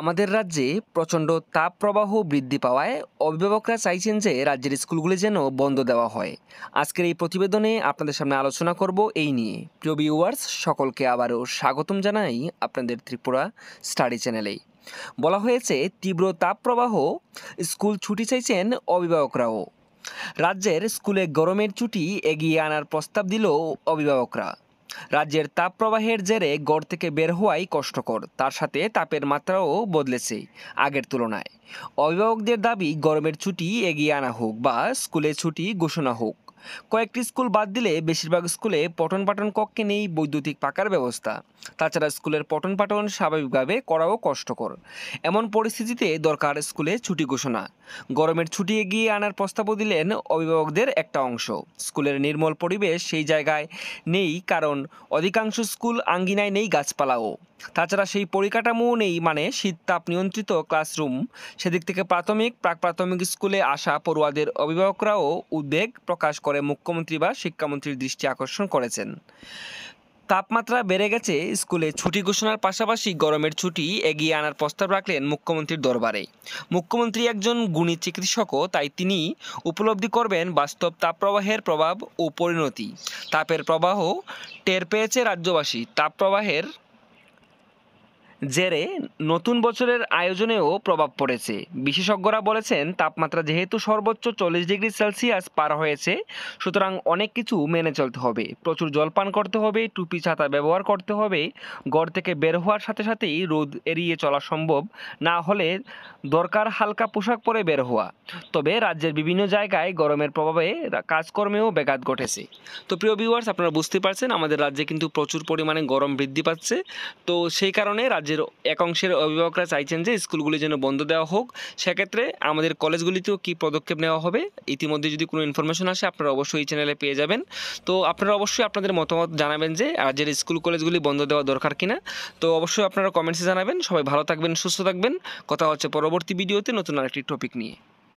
আমাদের রাজ্যে প্রচণ্ড তাপ প্রবাহ বৃদ্ধি পাওয়ায় অভিভাবকরা চাইছেন যে রাজ্যের স্কুলগুলি যেন বন্ধ দেওয়া হয় আজকের এই প্রতিবেদনে আপনাদের সামনে আলোচনা করব এই নিয়ে প্রিয় ভিউয়ার্স সকলকে আবারও স্বাগতম জানাই আপনাদের ত্রিপুরা স্টাডি চ্যানেলে বলা হয়েছে তীব্র তাপ প্রবাহ স্কুল ছুটি চাইছেন অভিভাবকরাও রাজ্যের স্কুলে গরমের ছুটি এগিয়ে আনার প্রস্তাব দিল অভিভাবকরা রাজ্যের তাপপ্রবাহের জেরে গড় থেকে বের হওয়াই কষ্টকর তার সাথে তাপের মাত্রাও বদলেছে আগের তুলনায় অভিভাবকদের দাবি গরমের ছুটি এগিয়ে আনা হোক বা স্কুলে ছুটি ঘোষণা হোক কয়েকটি স্কুল বাদ দিলে বেশিরভাগ স্কুলে পঠন পাঠন কক্ষে নেই বৈদ্যুতিক পাকার ব্যবস্থা তাছাড়া স্কুলের পঠন পাঠন স্বাভাবিকভাবে করাও কষ্টকর এমন পরিস্থিতিতে দরকার স্কুলে ছুটি ঘোষণা গরমের ছুটি এগিয়ে আনার প্রস্তাবও দিলেন অভিভাবকদের একটা অংশ স্কুলের নির্মল পরিবেশ সেই জায়গায় নেই কারণ অধিকাংশ স্কুল আঙ্গিনায় নেই গাছপালাও তাছাড়া সেই পরিকাঠামো নেই মানে শীততাপ নিয়ন্ত্রিত ক্লাসরুম সেদিক থেকে প্রাথমিক প্রাক প্রাথমিক স্কুলে আসা পড়ুয়াদের অভিভাবকরাও উদ্বেগ প্রকাশ করে মুখ্যমন্ত্রী বা শিক্ষামন্ত্রীর দৃষ্টি আকর্ষণ করেছেন তাপমাত্রা বেড়ে গেছে স্কুলে ছুটি ঘোষণার পাশাপাশি গরমের ছুটি এগিয়ে আনার প্রস্তাব রাখলেন মুখ্যমন্ত্রীর দরবারে মুখ্যমন্ত্রী একজন গুণী চিকিৎসকও তাই তিনি উপলব্ধি করবেন বাস্তব তাপপ্রবাহের প্রভাব ও পরিণতি তাপের প্রবাহ টের পেয়েছে রাজ্যবাসী তাপপ্রবাহের জেরে নতুন বছরের আয়োজনেও প্রভাব পড়েছে বিশেষজ্ঞরা বলেছেন তাপমাত্রা যেহেতু সর্বোচ্চ চল্লিশ ডিগ্রি সেলসিয়াস পার হয়েছে সুতরাং অনেক কিছু মেনে চলতে হবে প্রচুর জলপান করতে হবে টুপি ছাতা ব্যবহার করতে হবে ঘর থেকে বের হওয়ার সাথে সাথেই রোদ এড়িয়ে চলা সম্ভব না হলে দরকার হালকা পোশাক পরে বের হওয়া তবে রাজ্যের বিভিন্ন জায়গায় গরমের প্রভাবে কাজকর্মেও ব্যাঘাত ঘটেছে তো প্রিয় ভিউয়ার্স আপনারা বুঝতে পারছেন আমাদের রাজ্যে কিন্তু প্রচুর পরিমাণে গরম বৃদ্ধি পাচ্ছে তো সেই কারণে রাজ্য রাজ্যের এক অংশের অভিভাবকরা চাইছেন যে স্কুলগুলি যেন বন্ধ দেওয়া হোক সেক্ষেত্রে আমাদের কলেজগুলিতেও কি পদক্ষেপ নেওয়া হবে ইতিমধ্যে যদি কোনো ইনফরমেশন আসে আপনারা অবশ্যই এই চ্যানেলে পেয়ে যাবেন তো আপনারা অবশ্যই আপনাদের মতামত জানাবেন যে রাজ্যের স্কুল কলেজগুলি বন্ধ দেওয়া দরকার কিনা তো অবশ্যই আপনারা কমেন্টসে জানাবেন সবাই ভালো থাকবেন সুস্থ থাকবেন কথা হচ্ছে পরবর্তী ভিডিওতে নতুন আরেকটি টপিক নিয়ে